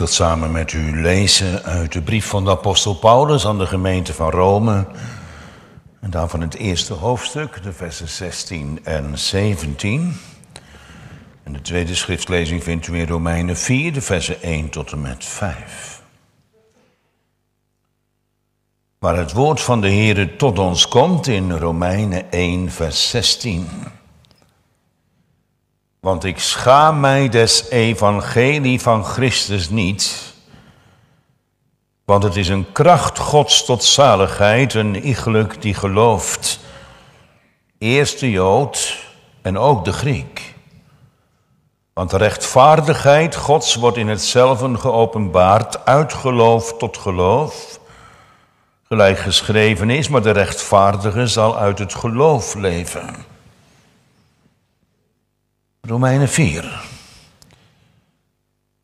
wil samen met u lezen uit de brief van de apostel Paulus aan de gemeente van Rome. En daarvan het eerste hoofdstuk, de versen 16 en 17. En de tweede schriftlezing vindt u in Romeinen 4, de versen 1 tot en met 5. Waar het woord van de Heere tot ons komt in Romeinen 1, vers 16. Want ik schaam mij des evangelie van Christus niet, want het is een kracht Gods tot zaligheid, een igeluk die gelooft. Eerst de Jood en ook de Griek. Want de rechtvaardigheid Gods wordt in hetzelfde geopenbaard, uit geloof tot geloof. Gelijk geschreven is, maar de rechtvaardige zal uit het geloof leven. Romeinen 4.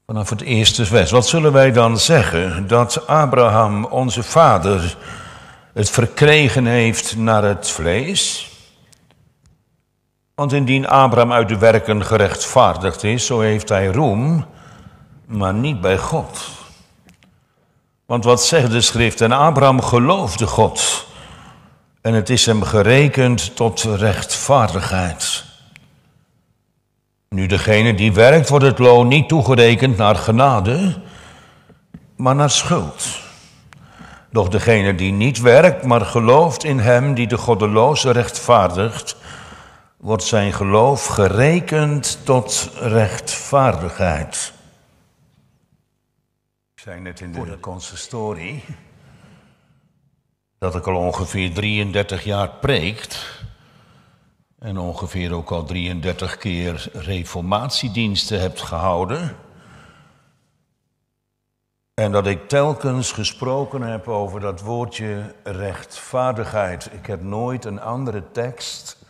Vanaf het eerste vers. Wat zullen wij dan zeggen dat Abraham, onze vader, het verkregen heeft naar het vlees? Want indien Abraham uit de werken gerechtvaardigd is, zo heeft hij roem, maar niet bij God. Want wat zegt de schrift? En Abraham geloofde God. En het is hem gerekend tot rechtvaardigheid. Nu degene die werkt wordt het loon niet toegerekend naar genade, maar naar schuld. Doch degene die niet werkt, maar gelooft in hem die de goddeloze rechtvaardigt, wordt zijn geloof gerekend tot rechtvaardigheid. Ik zei net in de consistorie dat ik al ongeveer 33 jaar preekt. En ongeveer ook al 33 keer reformatiediensten hebt gehouden. En dat ik telkens gesproken heb over dat woordje rechtvaardigheid. Ik heb nooit een andere tekst,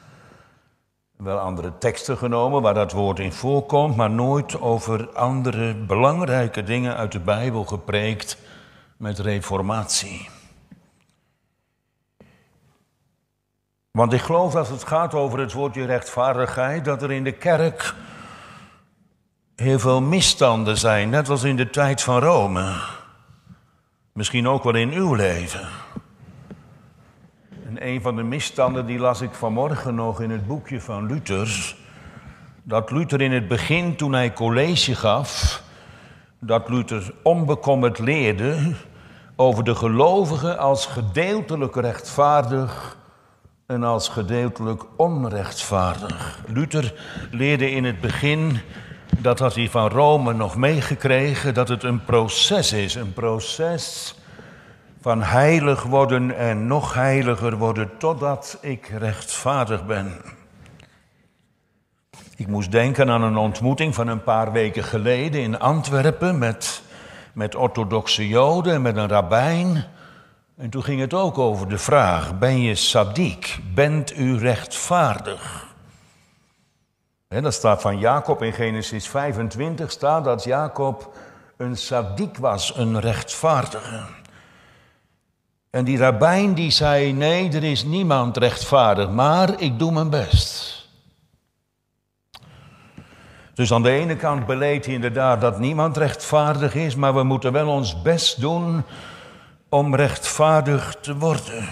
wel andere teksten genomen waar dat woord in voorkomt, maar nooit over andere belangrijke dingen uit de Bijbel gepreekt met reformatie. Want ik geloof als het gaat over het woordje rechtvaardigheid, dat er in de kerk heel veel misstanden zijn, net als in de tijd van Rome. Misschien ook wel in uw leven. En een van de misstanden die las ik vanmorgen nog in het boekje van Luther. Dat Luther in het begin, toen hij college gaf, dat Luther onbekommerd leerde over de gelovigen als gedeeltelijk rechtvaardig en als gedeeltelijk onrechtvaardig. Luther leerde in het begin, dat had hij van Rome nog meegekregen, dat het een proces is. Een proces van heilig worden en nog heiliger worden totdat ik rechtvaardig ben. Ik moest denken aan een ontmoeting van een paar weken geleden in Antwerpen met, met orthodoxe Joden en met een rabbijn. En toen ging het ook over de vraag: ben je sadiek? Bent u rechtvaardig? En dat staat van Jacob in Genesis 25, staat dat Jacob een sadiek was, een rechtvaardige. En die rabbijn die zei, nee, er is niemand rechtvaardig, maar ik doe mijn best. Dus aan de ene kant beleed hij inderdaad dat niemand rechtvaardig is, maar we moeten wel ons best doen om rechtvaardig te worden.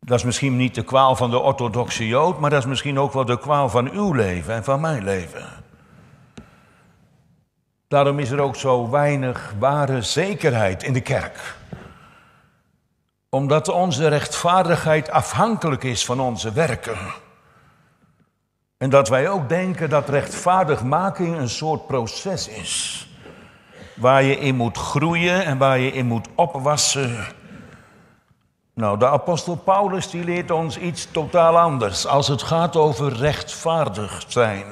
Dat is misschien niet de kwaal van de orthodoxe Jood, maar dat is misschien ook wel de kwaal van uw leven en van mijn leven. Daarom is er ook zo weinig ware zekerheid in de kerk. Omdat onze rechtvaardigheid afhankelijk is van onze werken. En dat wij ook denken dat rechtvaardigmaking een soort proces is waar je in moet groeien en waar je in moet opwassen. Nou, de apostel Paulus die leert ons iets totaal anders als het gaat over rechtvaardig zijn.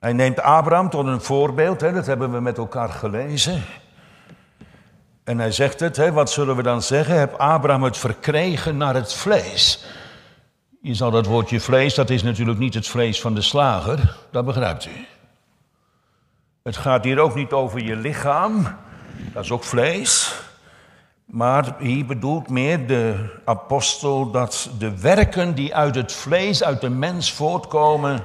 Hij neemt Abraham tot een voorbeeld, hè, dat hebben we met elkaar gelezen. En hij zegt het, hè, wat zullen we dan zeggen? Heb Abraham het verkregen naar het vlees? Je zal dat woordje vlees, dat is natuurlijk niet het vlees van de slager, dat begrijpt u. Het gaat hier ook niet over je lichaam, dat is ook vlees. Maar hier bedoelt meer de apostel dat de werken die uit het vlees, uit de mens voortkomen,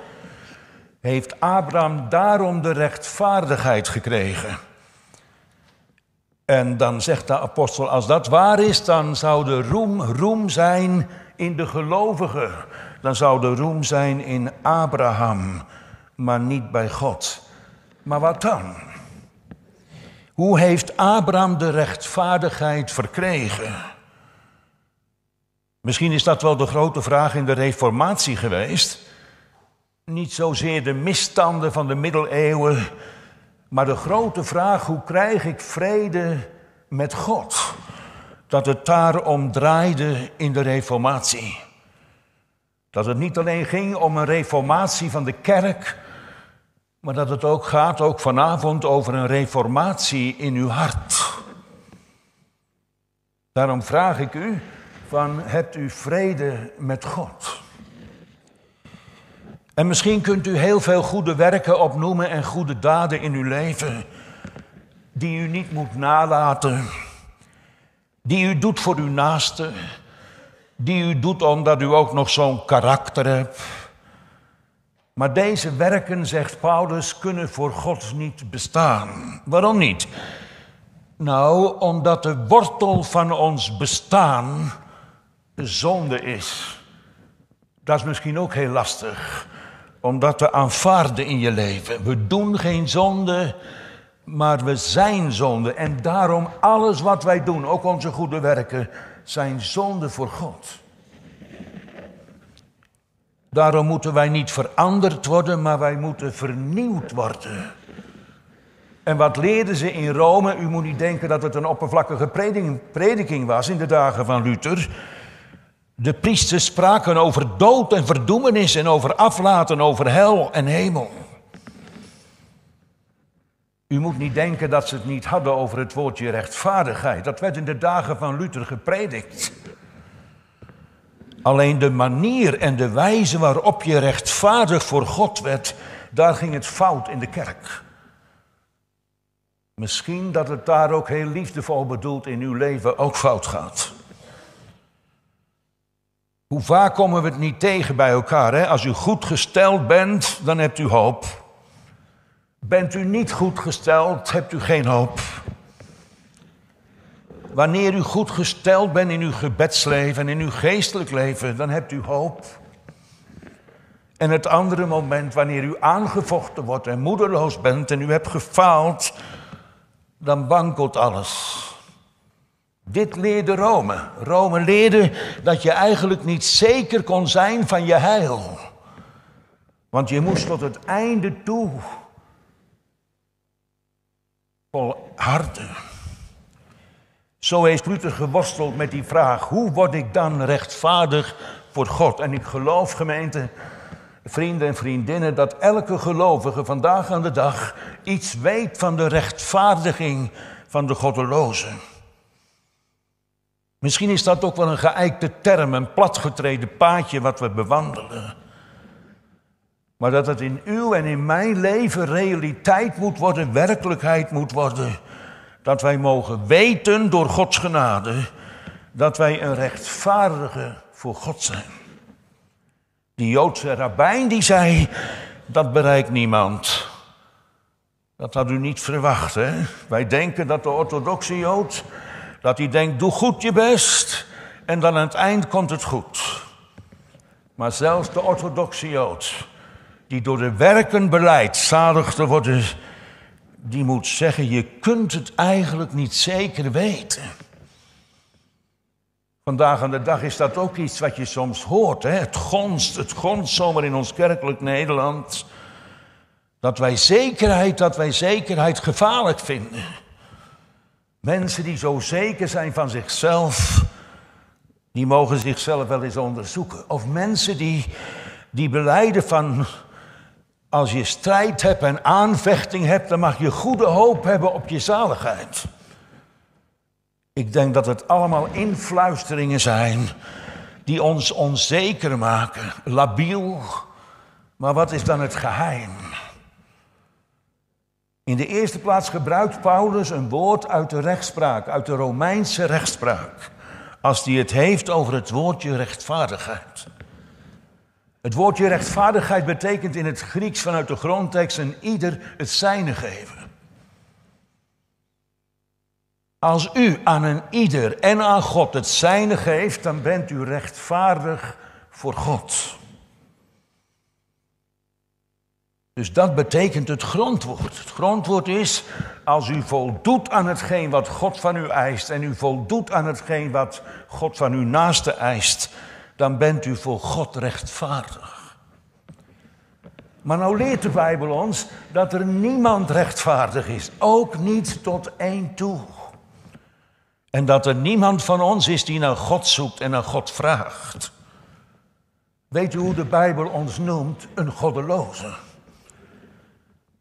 heeft Abraham daarom de rechtvaardigheid gekregen. En dan zegt de apostel, als dat waar is, dan zou de roem roem zijn in de gelovigen. Dan zou de roem zijn in Abraham, maar niet bij God. Maar wat dan? Hoe heeft Abraham de rechtvaardigheid verkregen? Misschien is dat wel de grote vraag in de Reformatie geweest. Niet zozeer de misstanden van de middeleeuwen, maar de grote vraag: hoe krijg ik vrede met God? Dat het daarom draaide in de Reformatie. Dat het niet alleen ging om een reformatie van de kerk, maar dat het ook gaat, ook vanavond, over een reformatie in uw hart. Daarom vraag ik u, van hebt u vrede met God? En misschien kunt u heel veel goede werken opnoemen en goede daden in uw leven, die u niet moet nalaten, die u doet voor uw naaste, die u doet omdat u ook nog zo'n karakter hebt maar deze werken, zegt Paulus, kunnen voor God niet bestaan. Waarom niet? Nou, omdat de wortel van ons bestaan zonde is. Dat is misschien ook heel lastig Omdat we aanvaarden in je leven. We doen geen zonde, maar we zijn zonde. En daarom alles wat wij doen, ook onze goede werken, zijn zonde voor God. Daarom moeten wij niet veranderd worden, maar wij moeten vernieuwd worden. En wat leerden ze in Rome? U moet niet denken dat het een oppervlakkige prediking was in de dagen van Luther. De priesters spraken over dood en verdoemenis en over aflaten, over hel en hemel. U moet niet denken dat ze het niet hadden over het woordje rechtvaardigheid. Dat werd in de dagen van Luther gepredikt. Alleen de manier en de wijze waarop je rechtvaardig voor God werd, daar ging het fout in de kerk. Misschien dat het daar ook heel liefdevol bedoeld in uw leven ook fout gaat. Hoe vaak komen we het niet tegen bij elkaar? Hè? Als u goed gesteld bent, dan hebt u hoop. Bent u niet goed gesteld, hebt u geen hoop. Wanneer u goed gesteld bent in uw gebedsleven en in uw geestelijk leven, dan hebt u hoop. En het andere moment, wanneer u aangevochten wordt en moedeloos bent en u hebt gefaald, dan wankelt alles. Dit leerde Rome. Rome leerde dat je eigenlijk niet zeker kon zijn van je heil. Want je moest tot het einde toe volharden. Zo heeft Luther geworsteld met die vraag: hoe word ik dan rechtvaardig voor God? En ik geloof, gemeente, vrienden en vriendinnen, dat elke gelovige vandaag aan de dag iets weet van de rechtvaardiging van de Goddeloze. Misschien is dat ook wel een geëikte term, een platgetreden paadje wat we bewandelen. Maar dat het in uw en in mijn leven realiteit moet worden, werkelijkheid moet worden dat wij mogen weten door Gods genade dat wij een rechtvaardige voor God zijn. Die Joodse rabbijn die zei, dat bereikt niemand. Dat had u niet verwacht, hè? Wij denken dat de orthodoxe Jood, dat hij denkt, doe goed je best en dan aan het eind komt het goed. Maar zelfs de orthodoxe Jood, die door de werken beleid zalig te worden, die moet zeggen, je kunt het eigenlijk niet zeker weten. Vandaag aan de dag is dat ook iets wat je soms hoort. Hè? Het gonst, het gonst zomaar in ons kerkelijk Nederland. Dat wij zekerheid, dat wij zekerheid gevaarlijk vinden. Mensen die zo zeker zijn van zichzelf, die mogen zichzelf wel eens onderzoeken. Of mensen die, die beleiden van, als je strijd hebt en aanvechting hebt, dan mag je goede hoop hebben op je zaligheid. Ik denk dat het allemaal influisteringen zijn die ons onzeker maken, labiel. Maar wat is dan het geheim? In de eerste plaats gebruikt Paulus een woord uit de rechtspraak, uit de Romeinse rechtspraak, als hij het heeft over het woordje rechtvaardigheid. Het woordje rechtvaardigheid betekent in het Grieks vanuit de grondtekst een ieder het zijne geven. Als u aan een ieder en aan God het zijne geeft, dan bent u rechtvaardig voor God. Dus dat betekent het grondwoord. Het grondwoord is, als u voldoet aan hetgeen wat God van u eist en u voldoet aan hetgeen wat God van uw naaste eist, dan bent u voor God rechtvaardig. Maar nou leert de Bijbel ons dat er niemand rechtvaardig is, ook niet tot één toe. En dat er niemand van ons is die naar God zoekt en naar God vraagt. Weet u hoe de Bijbel ons noemt? Een goddeloze.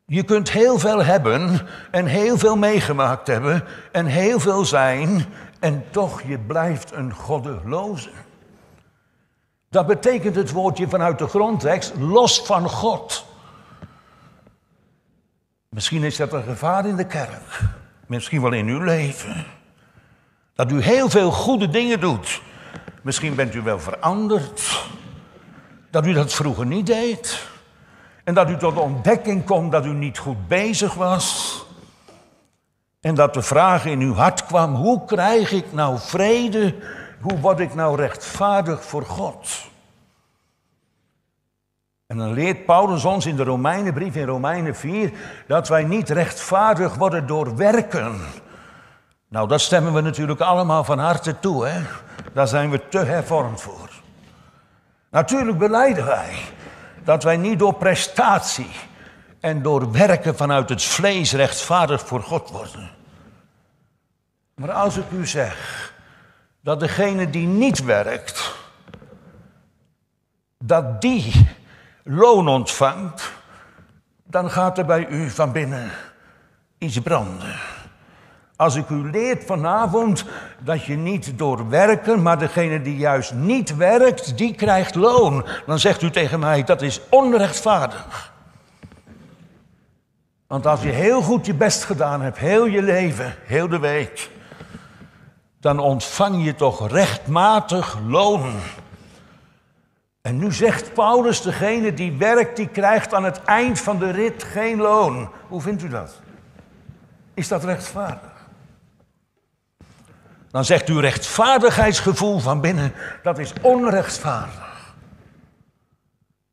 Je kunt heel veel hebben en heel veel meegemaakt hebben en heel veel zijn en toch je blijft een goddeloze. Dat betekent het woordje vanuit de grondtekst, los van God. Misschien is dat een gevaar in de kerk. Misschien wel in uw leven. Dat u heel veel goede dingen doet. Misschien bent u wel veranderd. Dat u dat vroeger niet deed. En dat u tot de ontdekking komt dat u niet goed bezig was. En dat de vraag in uw hart kwam: hoe krijg ik nou vrede hoe word ik nou rechtvaardig voor God? En dan leert Paulus ons in de Romeinenbrief in Romeinen 4 dat wij niet rechtvaardig worden door werken. Nou, dat stemmen we natuurlijk allemaal van harte toe, hè? Daar zijn we te hervormd voor. Natuurlijk beleiden wij dat wij niet door prestatie en door werken vanuit het vlees rechtvaardig voor God worden. Maar als ik u zeg dat degene die niet werkt, dat die loon ontvangt, dan gaat er bij u van binnen iets branden. Als ik u leert vanavond dat je niet door werken, maar degene die juist niet werkt, die krijgt loon, dan zegt u tegen mij dat is onrechtvaardig. Want als je heel goed je best gedaan hebt, heel je leven, heel de week, dan ontvang je toch rechtmatig loon. En nu zegt Paulus, degene die werkt, die krijgt aan het eind van de rit geen loon. Hoe vindt u dat? Is dat rechtvaardig? Dan zegt uw rechtvaardigheidsgevoel van binnen, dat is onrechtvaardig.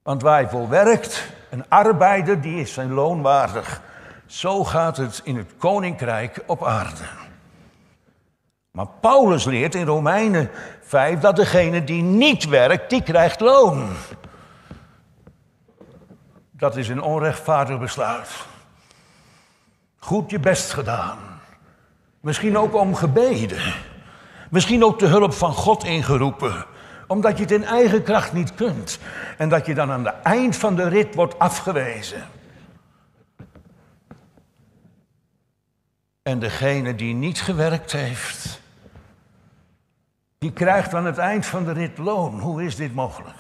Want waar volwerkt, voor werkt, een arbeider, die is zijn loon waardig. Zo gaat het in het koninkrijk op aarde. Maar Paulus leert in Romeinen 5 dat degene die niet werkt, die krijgt loon. Dat is een onrechtvaardig besluit. Goed je best gedaan. Misschien ook om gebeden. Misschien ook de hulp van God ingeroepen. Omdat je het in eigen kracht niet kunt. En dat je dan aan het eind van de rit wordt afgewezen. En degene die niet gewerkt heeft, die krijgt aan het eind van de rit loon. Hoe is dit mogelijk?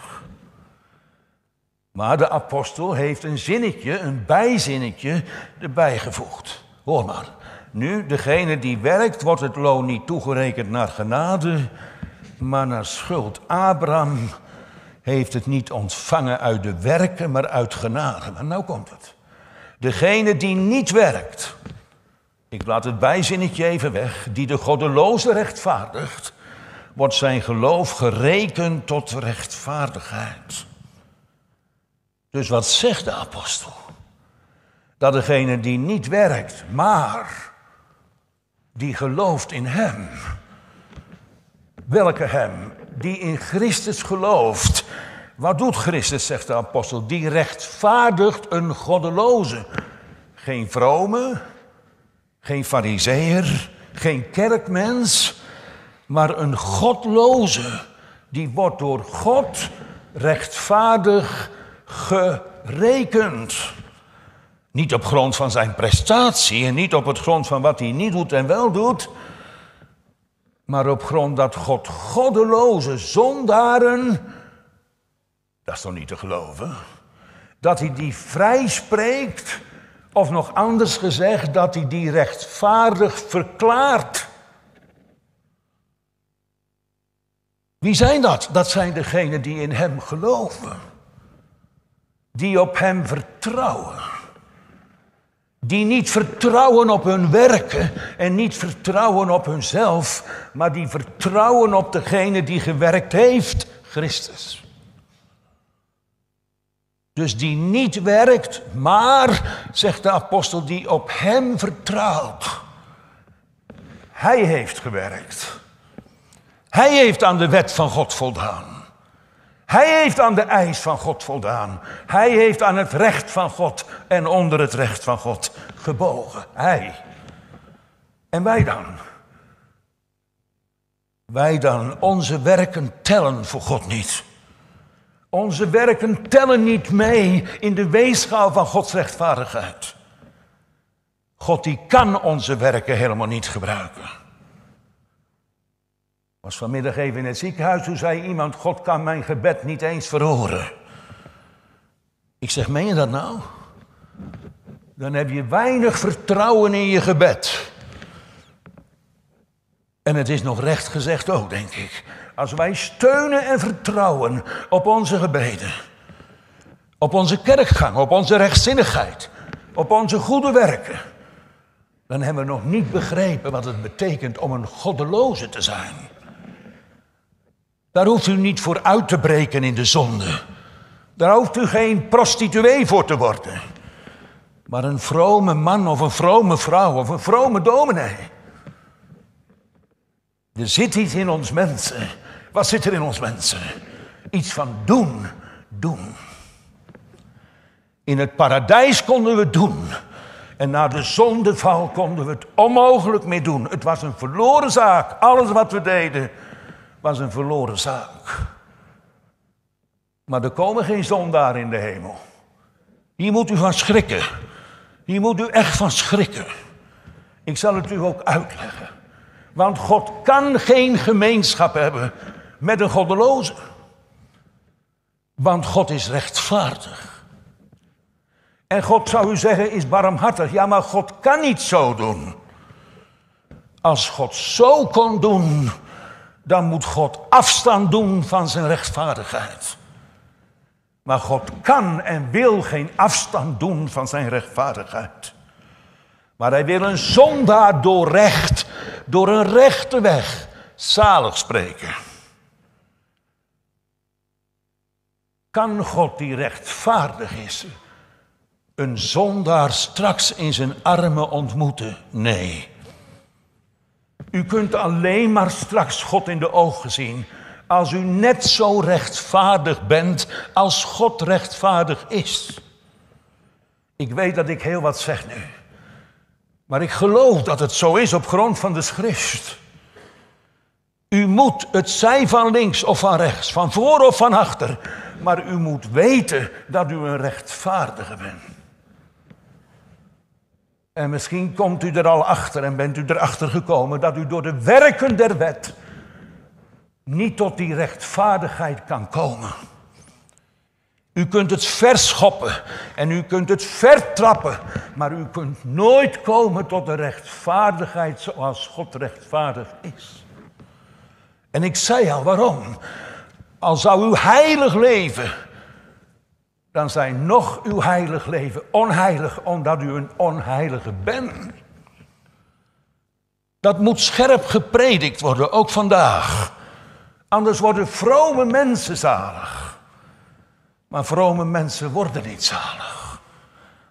Maar de apostel heeft een zinnetje, een bijzinnetje erbij gevoegd. Hoor maar. Nu, degene die werkt, wordt het loon niet toegerekend naar genade, maar naar schuld. Abraham heeft het niet ontvangen uit de werken, maar uit genade. Maar nou komt het. Degene die niet werkt, ik laat het bijzinnetje even weg, die de goddeloze rechtvaardigt, wordt zijn geloof gerekend tot rechtvaardigheid. Dus wat zegt de apostel? Dat degene die niet werkt, maar die gelooft in Hem. Welke Hem? Die in Christus gelooft. Wat doet Christus, zegt de apostel? Die rechtvaardigt een goddeloze. Geen vrome, geen fariseer, geen kerkmens, maar een godloze, die wordt door God rechtvaardig gerekend. Niet op grond van zijn prestatie en niet op het grond van wat hij niet doet en wel doet, maar op grond dat God goddeloze zondaren, dat is toch niet te geloven, dat hij die vrij spreekt, of nog anders gezegd, dat hij die rechtvaardig verklaart. Wie zijn dat? Dat zijn degenen die in Hem geloven, die op Hem vertrouwen, die niet vertrouwen op hun werken en niet vertrouwen op hunzelf, maar die vertrouwen op degene die gewerkt heeft, Christus. Dus die niet werkt, maar, zegt de apostel, die op Hem vertrouwt. Hij heeft gewerkt. Hij heeft aan de wet van God voldaan. Hij heeft aan de eis van God voldaan. Hij heeft aan het recht van God en onder het recht van God gebogen. Hij. En wij dan? Wij dan, onze werken tellen voor God niet. Onze werken tellen niet mee in de weegschaal van Gods rechtvaardigheid. God die kan onze werken helemaal niet gebruiken. Was vanmiddag even in het ziekenhuis. Toen zei iemand: God kan mijn gebed niet eens verhoren. Ik zeg: Meen je dat nou? Dan heb je weinig vertrouwen in je gebed. En het is nog recht gezegd ook, denk ik. Als wij steunen en vertrouwen op onze gebeden, op onze kerkgang, op onze rechtzinnigheid, op onze goede werken, dan hebben we nog niet begrepen wat het betekent om een goddeloze te zijn. Daar hoeft u niet voor uit te breken in de zonde. Daar hoeft u geen prostituee voor te worden. Maar een vrome man of een vrome vrouw of een vrome dominee. Er zit iets in ons mensen. Wat zit er in ons mensen? Iets van doen, doen. In het paradijs konden we doen. En na de zondeval konden we het onmogelijk meer doen. Het was een verloren zaak, alles wat we deden was een verloren zaak. Maar er komen geen zondaar in de hemel. Hier moet u van schrikken. Hier moet u echt van schrikken. Ik zal het u ook uitleggen. Want God kan geen gemeenschap hebben met een goddeloze. Want God is rechtvaardig. En God zou u zeggen, is barmhartig. Ja, maar God kan niet zo doen. Als God zo kon doen, dan moet God afstand doen van zijn rechtvaardigheid. Maar God kan en wil geen afstand doen van zijn rechtvaardigheid. Maar hij wil een zondaar door recht, door een rechte weg, zalig spreken. Kan God die rechtvaardig is, een zondaar straks in zijn armen ontmoeten? Nee. U kunt alleen maar straks God in de ogen zien als u net zo rechtvaardig bent als God rechtvaardig is. Ik weet dat ik heel wat zeg nu, maar ik geloof dat het zo is op grond van de schrift. U moet, het zij van links of van rechts, van voor of van achter, maar u moet weten dat u een rechtvaardige bent. En misschien komt u er al achter en bent u erachter gekomen dat u door de werken der wet niet tot die rechtvaardigheid kan komen. U kunt het verschoppen en u kunt het vertrappen, maar u kunt nooit komen tot de rechtvaardigheid zoals God rechtvaardig is. En ik zei al waarom. Al zou uw heilig leven dan zijn nog uw heilig leven onheilig omdat u een onheilige bent. Dat moet scherp gepredikt worden, ook vandaag. Anders worden vrome mensen zalig. Maar vrome mensen worden niet zalig.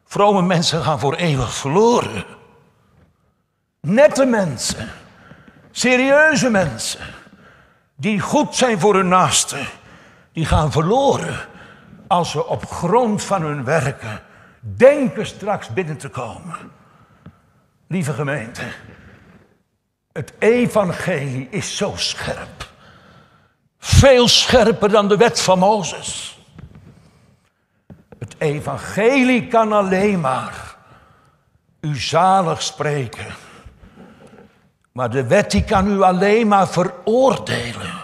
Vrome mensen gaan voor eeuwig verloren. Nette mensen, serieuze mensen, die goed zijn voor hun naasten, die gaan verloren als we op grond van hun werken denken straks binnen te komen. Lieve gemeente, het evangelie is zo scherp. Veel scherper dan de wet van Mozes. Het evangelie kan alleen maar u zalig spreken. Maar de wet die kan u alleen maar veroordelen.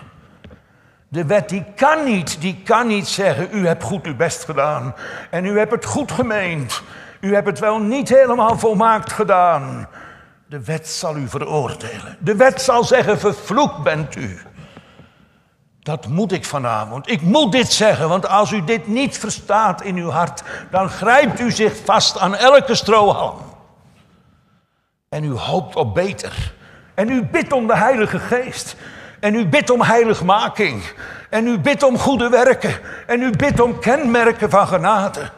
De wet die kan niet, die kan niet zeggen, u hebt goed uw best gedaan en u hebt het goed gemeend. U hebt het wel niet helemaal volmaakt gedaan. De wet zal u veroordelen. De wet zal zeggen, vervloekt bent u. Dat moet ik vanavond. Ik moet dit zeggen, want als u dit niet verstaat in uw hart, dan grijpt u zich vast aan elke strohalm. En u hoopt op beter. En u bidt om de Heilige Geest. En u bidt om heiligmaking. En u bidt om goede werken. En u bidt om kenmerken van genade.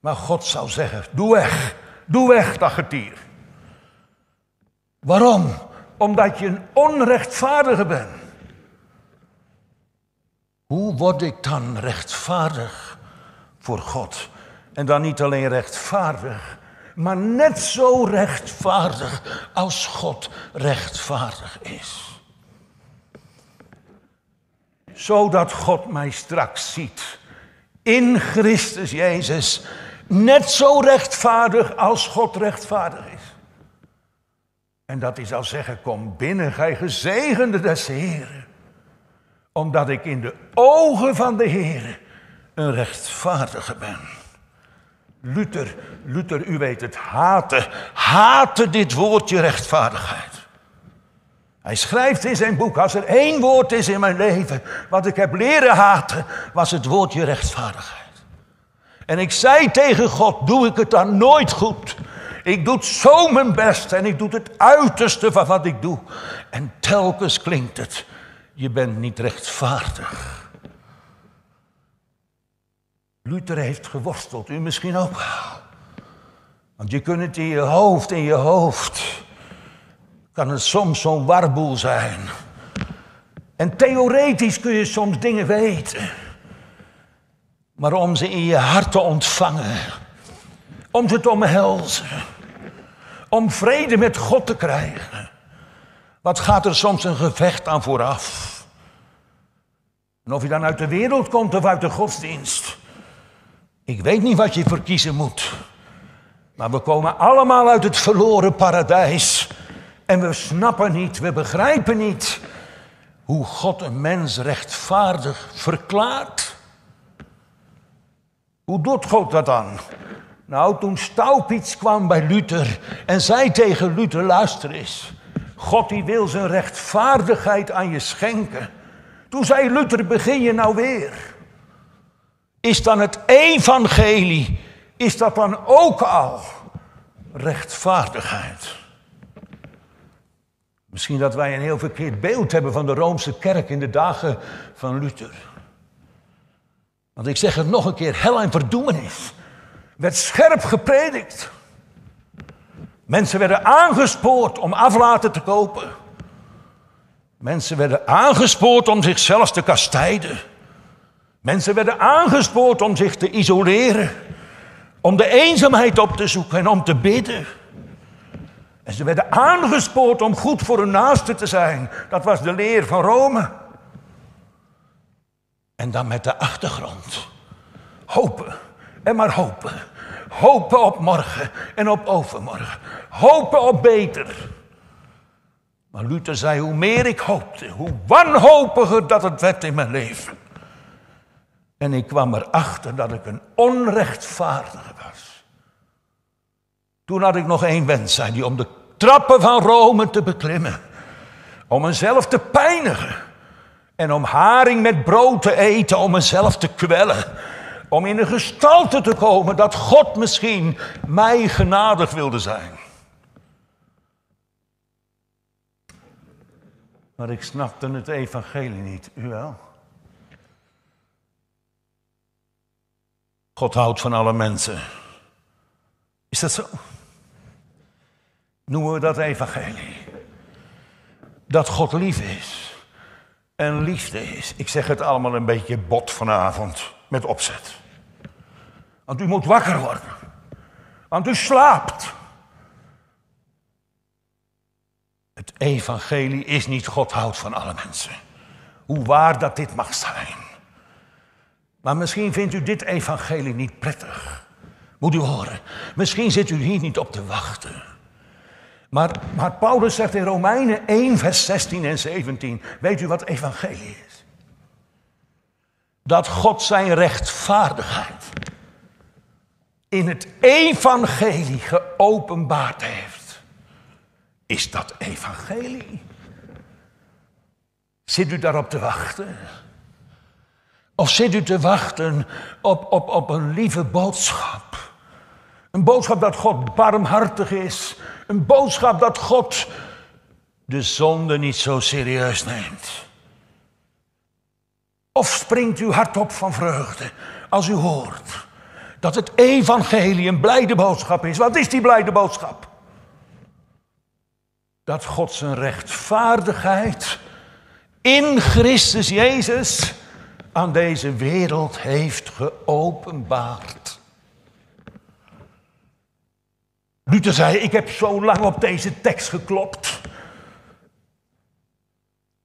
Maar God zou zeggen, doe weg. Doe weg dat getier. Waarom? Omdat je een onrechtvaardige bent. Hoe word ik dan rechtvaardig voor God? En dan niet alleen rechtvaardig, maar net zo rechtvaardig als God rechtvaardig is zodat God mij straks ziet. In Christus Jezus, net zo rechtvaardig als God rechtvaardig is. En dat is al zeggen, kom binnen, gij gezegende des Heeren. Omdat ik in de ogen van de Heeren een rechtvaardige ben. Luther, Luther, u weet het, haten, Hate dit woordje rechtvaardigheid. Hij schrijft in zijn boek, als er één woord is in mijn leven wat ik heb leren haten, was het woordje rechtvaardigheid. En ik zei tegen God, doe ik het dan nooit goed? Ik doe zo mijn best en ik doe het uiterste van wat ik doe. En telkens klinkt het, je bent niet rechtvaardig. Luther heeft geworsteld, u misschien ook. Want je kunt het in je hoofd, in je hoofd kan het soms zo'n warboel zijn. En theoretisch kun je soms dingen weten. Maar om ze in je hart te ontvangen, om ze te omhelzen, om vrede met God te krijgen, wat gaat er soms een gevecht aan vooraf? En of je dan uit de wereld komt of uit de godsdienst, ik weet niet wat je verkiezen moet. Maar we komen allemaal uit het verloren paradijs en we snappen niet, we begrijpen niet hoe God een mens rechtvaardig verklaart. Hoe doet God dat dan? Nou, toen Staupitz kwam bij Luther en zei tegen Luther, luister eens, God die wil zijn rechtvaardigheid aan je schenken. Toen zei Luther, begin je nou weer. Is dan het evangelie, is dat dan ook al rechtvaardigheid? Misschien dat wij een heel verkeerd beeld hebben van de Roomse kerk in de dagen van Luther. Want ik zeg het nog een keer, hel en verdoemenis werd scherp gepredikt. Mensen werden aangespoord om aflaten te kopen. Mensen werden aangespoord om zichzelf te kastijden. Mensen werden aangespoord om zich te isoleren, om de eenzaamheid op te zoeken en om te bidden. En ze werden aangespoord om goed voor hun naasten te zijn. Dat was de leer van Rome. En dan met de achtergrond. Hopen. En maar hopen. Hopen op morgen en op overmorgen. Hopen op beter. Maar Luther zei, hoe meer ik hoopte, hoe wanhopiger dat het werd in mijn leven. En ik kwam erachter dat ik een onrechtvaardige was. Toen had ik nog één wens, zei die om de trappen van Rome te beklimmen. Om mezelf te pijnigen. En om haring met brood te eten, om mezelf te kwellen. Om in een gestalte te komen dat God misschien mij genadig wilde zijn. Maar ik snapte het evangelie niet, u wel? God houdt van alle mensen. Is dat zo? noemen we dat evangelie. Dat God lief is en liefde is. Ik zeg het allemaal een beetje bot vanavond, met opzet. Want u moet wakker worden. Want u slaapt. Het evangelie is niet God houdt van alle mensen. Hoe waar dat dit mag zijn. Maar misschien vindt u dit evangelie niet prettig. Moet u horen. Misschien zit u hier niet op te wachten. Maar, maar Paulus zegt in Romeinen 1, vers 16 en 17, weet u wat evangelie is? Dat God zijn rechtvaardigheid in het evangelie geopenbaard heeft. Is dat evangelie? Zit u daarop te wachten? Of zit u te wachten op, op, op een lieve boodschap? Een boodschap dat God barmhartig is. Een boodschap dat God de zonde niet zo serieus neemt. Of springt uw hart op van vreugde als u hoort dat het evangelie een blijde boodschap is. Wat is die blijde boodschap? Dat God zijn rechtvaardigheid in Christus Jezus aan deze wereld heeft geopenbaard. Luther zei, ik heb zo lang op deze tekst geklopt.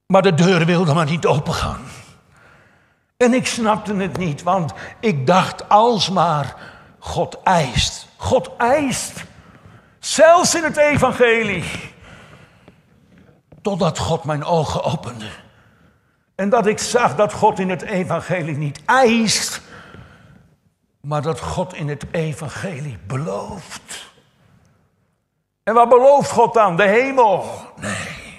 Maar de deur wilde maar niet opengaan. En ik snapte het niet, want ik dacht alsmaar, God eist. God eist. Zelfs in het evangelie. Totdat God mijn ogen opende. En dat ik zag dat God in het evangelie niet eist, maar dat God in het evangelie belooft. En wat belooft God dan? De hemel? Oh, nee.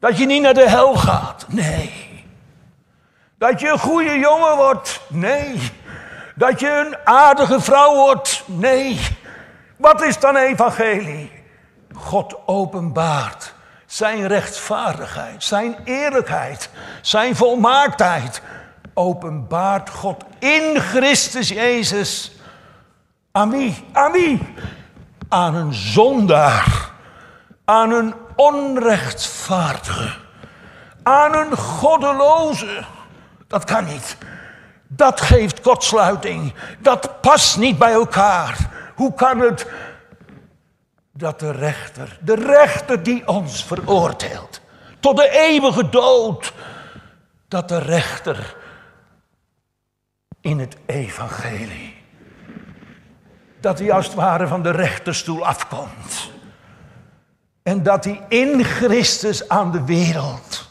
Dat je niet naar de hel gaat? Nee. Dat je een goede jongen wordt? Nee. Dat je een aardige vrouw wordt? Nee. Wat is dan evangelie? God openbaart zijn rechtvaardigheid, zijn eerlijkheid, zijn volmaaktheid. Openbaart God in Christus Jezus. Aan wie? Aan wie? aan een zondaar, aan een onrechtvaardige, aan een goddeloze. Dat kan niet. Dat geeft kotsluiting. Dat past niet bij elkaar. Hoe kan het dat de rechter, de rechter die ons veroordeelt tot de eeuwige dood, dat de rechter in het evangelie dat hij als het ware van de rechterstoel afkomt. En dat hij in Christus aan de wereld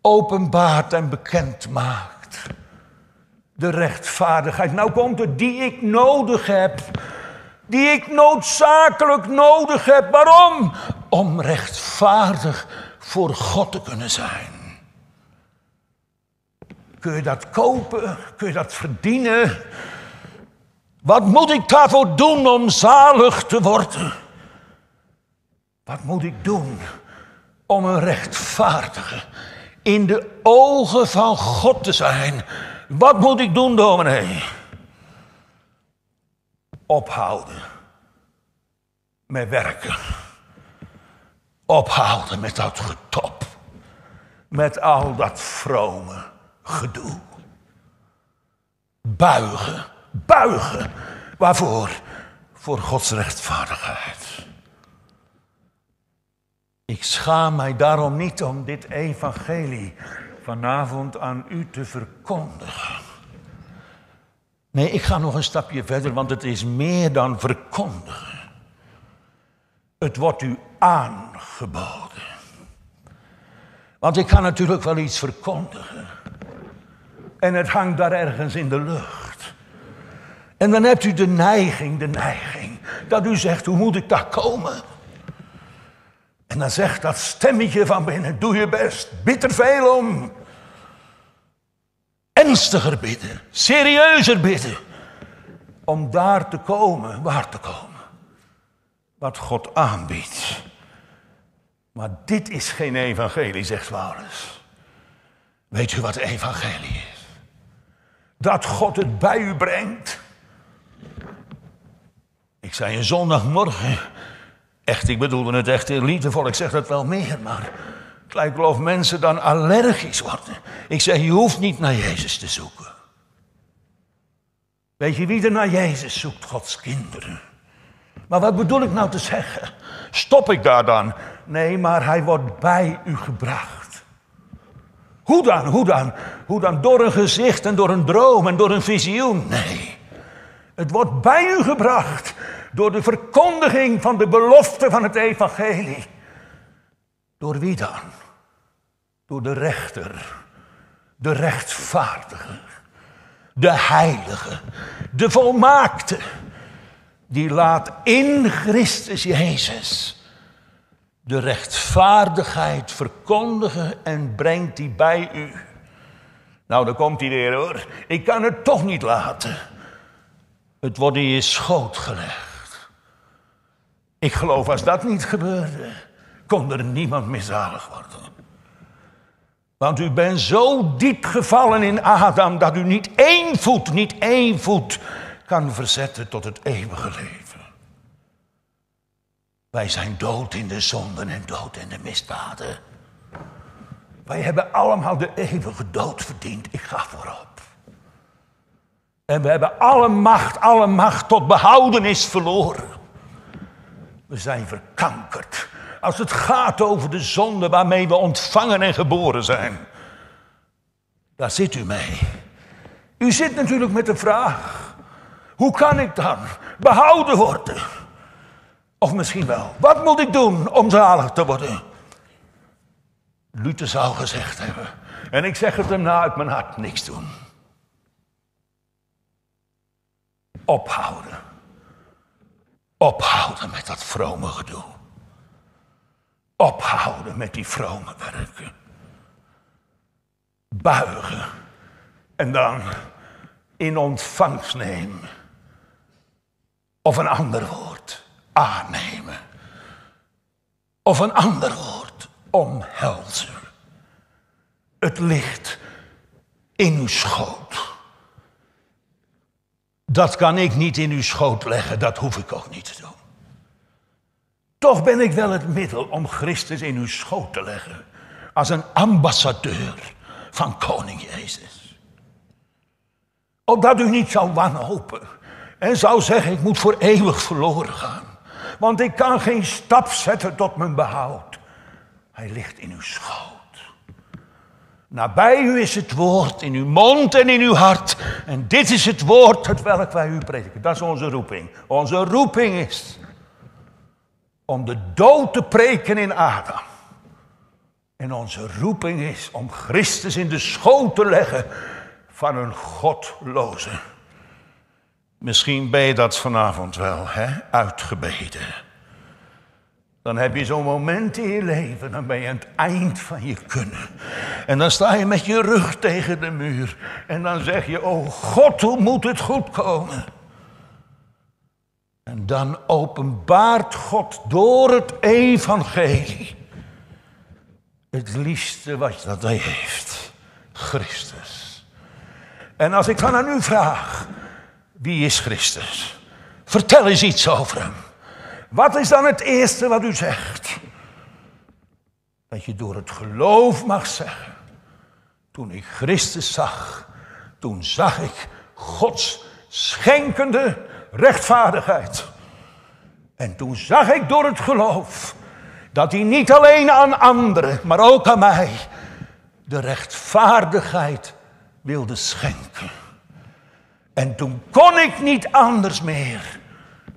openbaart en bekend maakt. De rechtvaardigheid. Nou komt het die ik nodig heb. Die ik noodzakelijk nodig heb. Waarom? Om rechtvaardig voor God te kunnen zijn. Kun je dat kopen? Kun je dat verdienen? Wat moet ik daarvoor doen om zalig te worden? Wat moet ik doen om een rechtvaardige in de ogen van God te zijn? Wat moet ik doen, dominee? Ophouden met werken. Ophouden met dat getop. Met al dat vrome gedoe. Buigen buigen. Waarvoor? Voor Gods rechtvaardigheid. Ik schaam mij daarom niet om dit evangelie vanavond aan u te verkondigen. Nee, ik ga nog een stapje verder, want het is meer dan verkondigen. Het wordt u aangeboden. Want ik ga natuurlijk wel iets verkondigen. En het hangt daar ergens in de lucht. En dan hebt u de neiging, de neiging, dat u zegt, hoe moet ik daar komen? En dan zegt dat stemmetje van binnen, doe je best, bid er veel om. Ernstiger bidden, serieuzer bidden, om daar te komen, waar te komen. Wat God aanbiedt. Maar dit is geen evangelie, zegt Paulus. Weet u wat evangelie is? Dat God het bij u brengt ik zei een zondagmorgen. Echt, ik bedoelde het echt in liefdevol. Ik zeg dat wel meer, maar kijk, geloof mensen dan allergisch worden. Ik zeg, je hoeft niet naar Jezus te zoeken. Weet je wie er naar Jezus zoekt? Gods kinderen. Maar wat bedoel ik nou te zeggen? Stop ik daar dan? Nee, maar hij wordt bij u gebracht. Hoe dan? Hoe dan? Hoe dan? Door een gezicht en door een droom en door een visioen? Nee. Het wordt bij u gebracht. Door de verkondiging van de belofte van het evangelie. Door wie dan? Door de rechter, de rechtvaardige, de heilige, de volmaakte. Die laat in Christus Jezus de rechtvaardigheid verkondigen en brengt die bij u. Nou, dan komt hij weer hoor. Ik kan het toch niet laten. Het wordt in je schoot gelegd. Ik geloof als dat niet gebeurde, kon er niemand meer worden. Want u bent zo diep gevallen in Adam dat u niet één voet, niet één voet kan verzetten tot het eeuwige leven. Wij zijn dood in de zonden en dood in de misdaden. Wij hebben allemaal de eeuwige dood verdiend. Ik ga voorop. En we hebben alle macht, alle macht tot behoudenis verloren. We zijn verkankerd. Als het gaat over de zonde waarmee we ontvangen en geboren zijn. Daar zit u mee. U zit natuurlijk met de vraag: hoe kan ik dan behouden worden? Of misschien wel, wat moet ik doen om zalig te worden? Luther zou gezegd hebben, en ik zeg het hem na uit mijn hart, niks doen. Ophouden. Ophouden met dat vrome gedoe. Ophouden met die vrome werken. Buigen. En dan in ontvangst nemen. Of een ander woord, aannemen. Of een ander woord, omhelzen. Het licht in uw schoot. Dat kan ik niet in uw schoot leggen, dat hoef ik ook niet te doen. Toch ben ik wel het middel om Christus in uw schoot te leggen, als een ambassadeur van Koning Jezus. Opdat u niet zou wanhopen en zou zeggen, ik moet voor eeuwig verloren gaan, want ik kan geen stap zetten tot mijn behoud. Hij ligt in uw schoot. Nabij u is het woord, in uw mond en in uw hart. En dit is het woord het welk wij u prediken. Dat is onze roeping. Onze roeping is om de dood te preken in Adam. En onze roeping is om Christus in de schoot te leggen van een godloze. Misschien ben je dat vanavond wel, hè? Uitgebeden. Dan heb je zo'n moment in je leven, dan ben je aan het eind van je kunnen. En dan sta je met je rug tegen de muur. En dan zeg je, oh God, hoe moet het goed komen? En dan openbaart God door het evangelie het liefste wat hij heeft, Christus. En als ik dan aan u vraag, wie is Christus? Vertel eens iets over hem. Wat is dan het eerste wat u zegt? Dat je door het geloof mag zeggen. Toen ik Christus zag, toen zag ik Gods schenkende rechtvaardigheid. En toen zag ik door het geloof dat hij niet alleen aan anderen, maar ook aan mij de rechtvaardigheid wilde schenken. En toen kon ik niet anders meer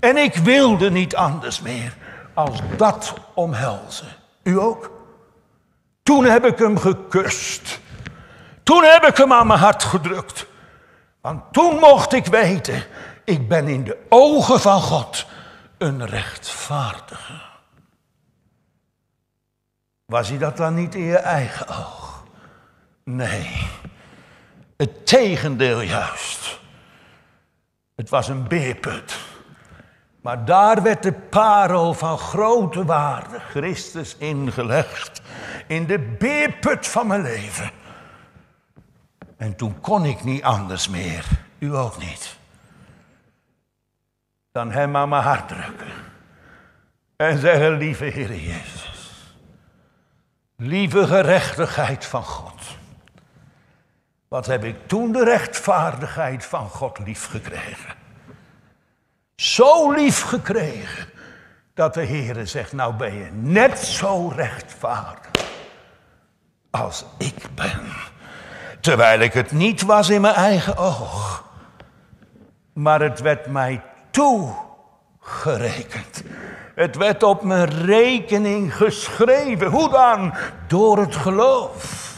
en ik wilde niet anders meer als dat omhelzen. U ook? Toen heb ik hem gekust. Toen heb ik hem aan mijn hart gedrukt. Want toen mocht ik weten, ik ben in de ogen van God een rechtvaardige. Was hij dat dan niet in je eigen oog? Nee, het tegendeel juist. Het was een beerput. Maar daar werd de parel van grote waarde, Christus, ingelegd. In de beerput van mijn leven. En toen kon ik niet anders meer. U ook niet. Dan hem aan mijn hart drukken. En zeggen, lieve Heer Jezus. Lieve gerechtigheid van God. Wat heb ik toen de rechtvaardigheid van God lief gekregen. Zo lief gekregen dat de Heere zegt, nou ben je net zo rechtvaardig als ik ben. Terwijl ik het niet was in mijn eigen oog. Maar het werd mij toegerekend. Het werd op mijn rekening geschreven. Hoe dan? Door het geloof.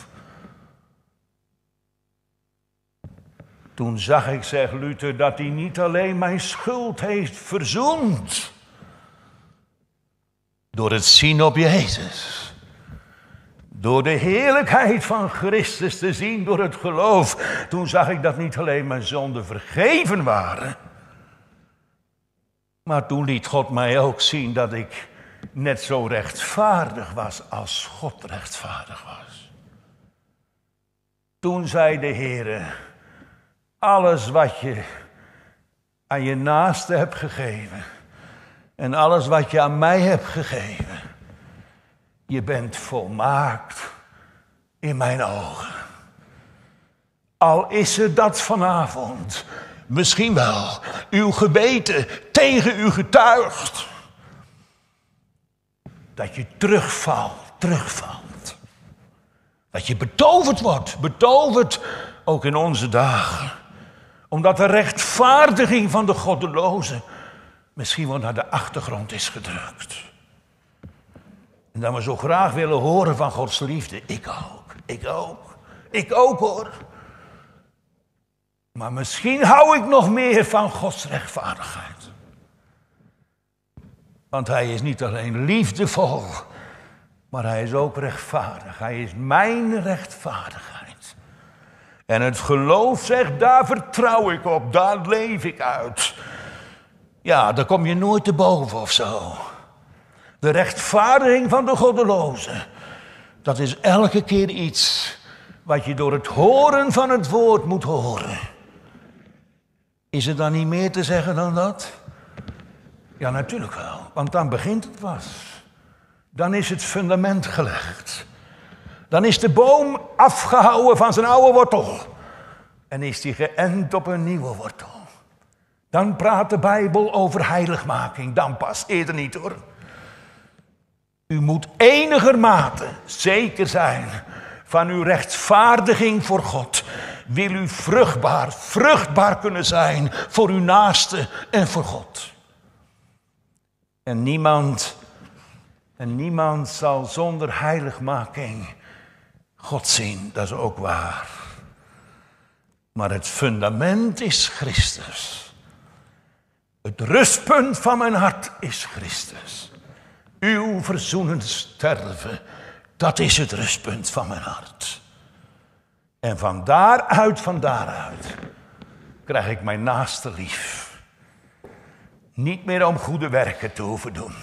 Toen zag ik, zegt Luther, dat hij niet alleen mijn schuld heeft verzoend. Door het zien op Jezus. Door de heerlijkheid van Christus te zien door het geloof. Toen zag ik dat niet alleen mijn zonden vergeven waren. Maar toen liet God mij ook zien dat ik net zo rechtvaardig was als God rechtvaardig was. Toen zei de Heere alles wat je aan je naaste hebt gegeven en alles wat je aan mij hebt gegeven, je bent volmaakt in mijn ogen. Al is het dat vanavond, misschien wel, uw gebeten tegen u getuigt. Dat je terugvalt, terugvalt. Dat je betoverd wordt, betoverd ook in onze dagen omdat de rechtvaardiging van de goddeloze misschien wel naar de achtergrond is gedrukt. En dat we zo graag willen horen van Gods liefde. Ik ook, ik ook, ik ook hoor. Maar misschien hou ik nog meer van Gods rechtvaardigheid. Want Hij is niet alleen liefdevol, maar Hij is ook rechtvaardig. Hij is mijn rechtvaardigheid. En het geloof zegt, daar vertrouw ik op, daar leef ik uit. Ja, daar kom je nooit te boven of zo. De rechtvaardiging van de goddeloze, dat is elke keer iets wat je door het horen van het woord moet horen. Is er dan niet meer te zeggen dan dat? Ja, natuurlijk wel, want dan begint het pas. Dan is het fundament gelegd. Dan is de boom afgehouden van zijn oude wortel. En is die geënt op een nieuwe wortel. Dan praat de Bijbel over heiligmaking. Dan pas, eerder niet hoor. U moet enigermate zeker zijn van uw rechtvaardiging voor God. Wil u vruchtbaar, vruchtbaar kunnen zijn voor uw naaste en voor God. En niemand, en niemand zal zonder heiligmaking God zien, dat is ook waar. Maar het fundament is Christus. Het rustpunt van mijn hart is Christus. Uw verzoenend sterven, dat is het rustpunt van mijn hart. En van daaruit, van daaruit, krijg ik mijn naaste lief. Niet meer om goede werken te hoeven doen.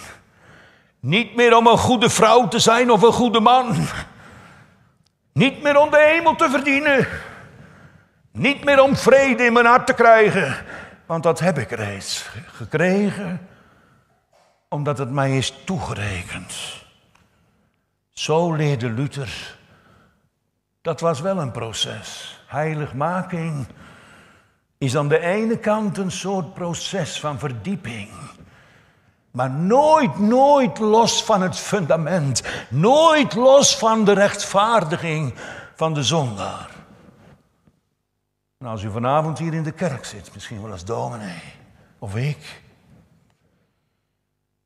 Niet meer om een goede vrouw te zijn of een goede man. Niet meer om de hemel te verdienen. Niet meer om vrede in mijn hart te krijgen. Want dat heb ik reeds gekregen. Omdat het mij is toegerekend. Zo leerde Luther. Dat was wel een proces. Heiligmaking is aan de ene kant een soort proces van verdieping. Maar nooit, nooit los van het fundament. Nooit los van de rechtvaardiging van de zondaar. En als u vanavond hier in de kerk zit, misschien wel als dominee of ik.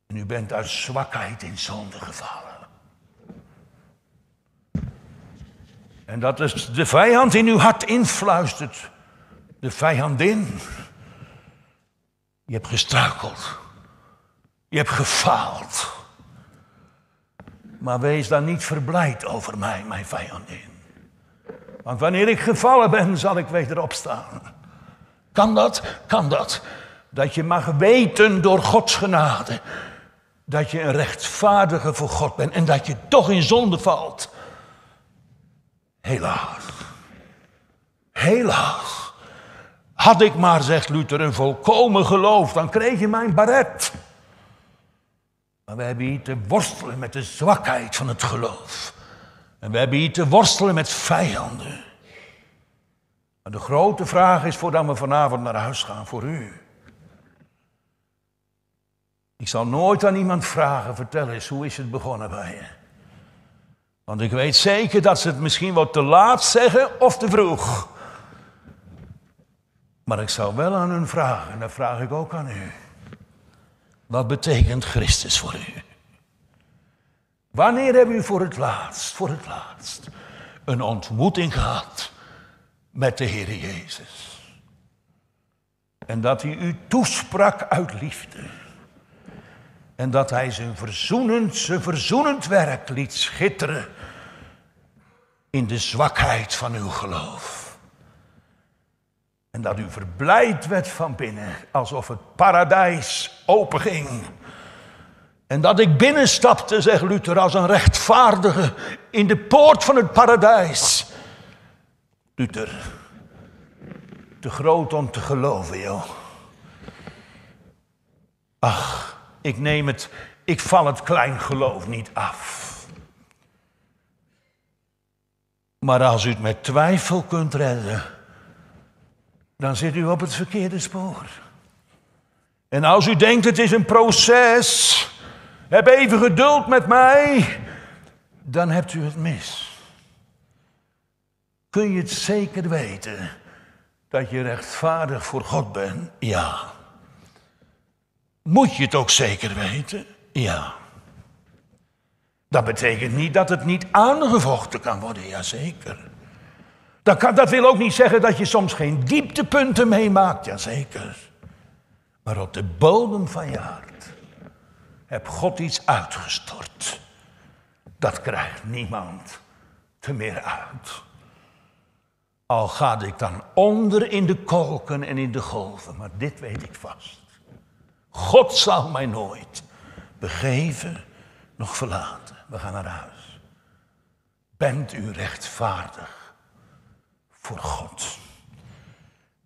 En u bent uit zwakheid in zonde gevallen. En dat is de vijand in uw hart influistert. De vijandin. Je hebt gestruikeld. Je hebt gefaald. Maar wees dan niet verblijd over mij, mijn vijandin. Want wanneer ik gevallen ben, zal ik erop staan. Kan dat? Kan dat. Dat je mag weten door Gods genade dat je een rechtvaardige voor God bent en dat je toch in zonde valt. Helaas. Helaas. Had ik maar, zegt Luther, een volkomen geloof, dan kreeg je mijn baret. Maar we hebben hier te worstelen met de zwakheid van het geloof. En we hebben hier te worstelen met vijanden. Maar de grote vraag is voordat we vanavond naar huis gaan voor u. Ik zal nooit aan iemand vragen, vertel eens, hoe is het begonnen bij je? Want ik weet zeker dat ze het misschien wat te laat zeggen of te vroeg. Maar ik zal wel aan hun vragen, en dat vraag ik ook aan u. Wat betekent Christus voor u? Wanneer hebben u voor het laatst, voor het laatst, een ontmoeting gehad met de Heer Jezus? En dat hij u toesprak uit liefde. En dat hij zijn verzoenend, zijn verzoenend werk liet schitteren in de zwakheid van uw geloof. En dat u verblijd werd van binnen, alsof het paradijs openging. En dat ik binnenstapte, zegt Luther, als een rechtvaardige in de poort van het paradijs. Luther, te groot om te geloven, joh. Ach, ik neem het, ik val het klein geloof niet af. Maar als u het met twijfel kunt redden, dan zit u op het verkeerde spoor. En als u denkt het is een proces, heb even geduld met mij, dan hebt u het mis. Kun je het zeker weten dat je rechtvaardig voor God bent? Ja. Moet je het ook zeker weten? Ja. Dat betekent niet dat het niet aangevochten kan worden, jazeker. Dat, kan, dat wil ook niet zeggen dat je soms geen dieptepunten meemaakt, jazeker. Maar op de bodem van je hart heb God iets uitgestort. Dat krijgt niemand te meer uit. Al ga ik dan onder in de kolken en in de golven, maar dit weet ik vast. God zal mij nooit begeven, nog verlaten. We gaan naar huis. Bent u rechtvaardig? voor God.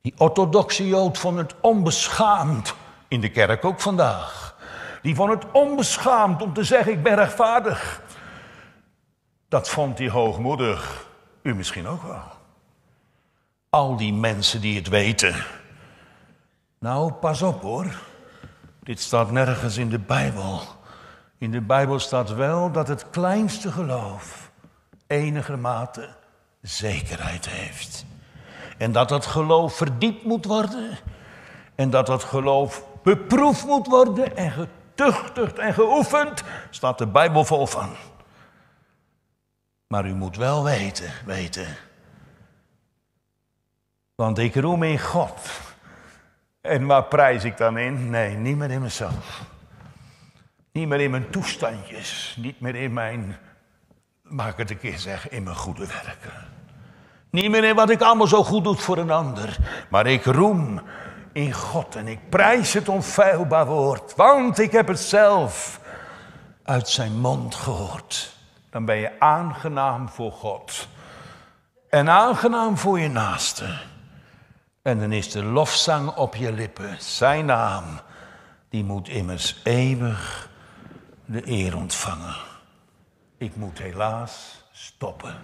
Die orthodoxe Jood vond het onbeschaamd in de kerk ook vandaag. Die vond het onbeschaamd om te zeggen: Ik ben rechtvaardig. Dat vond die hoogmoedig. U misschien ook wel. Al die mensen die het weten. Nou, pas op hoor. Dit staat nergens in de Bijbel. In de Bijbel staat wel dat het kleinste geloof, enigermate, zekerheid heeft. En dat dat geloof verdiept moet worden. En dat dat geloof beproefd moet worden en getuchtigd en geoefend. Staat de Bijbel vol van. Maar u moet wel weten, weten. Want ik roem in God. En waar prijs ik dan in? Nee, niet meer in mezelf. Niet meer in mijn toestandjes. Niet meer in mijn Maak ik het een keer zeggen, in mijn goede werken. Niet meer in wat ik allemaal zo goed doe voor een ander, maar ik roem in God en ik prijs het onfeilbaar woord, want ik heb het zelf uit zijn mond gehoord. Dan ben je aangenaam voor God en aangenaam voor je naaste. En dan is de lofzang op je lippen, zijn naam, die moet immers eeuwig de eer ontvangen. Ik moet helaas stoppen.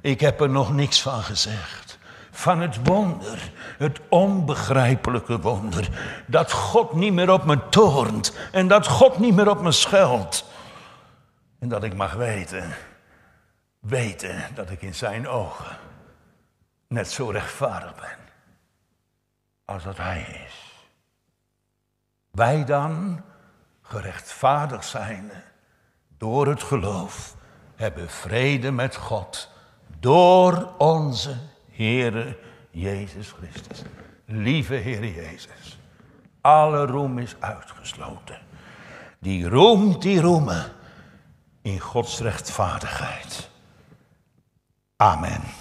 Ik heb er nog niks van gezegd. Van het wonder, het onbegrijpelijke wonder. Dat God niet meer op me toornt en dat God niet meer op me scheldt. En dat ik mag weten, weten dat ik in zijn ogen net zo rechtvaardig ben als dat hij is. Wij dan, gerechtvaardigd zijnde, door het geloof hebben vrede met God door onze Heere Jezus Christus. Lieve Heere Jezus, alle roem is uitgesloten. Die roemt, die roemen in Gods rechtvaardigheid. Amen.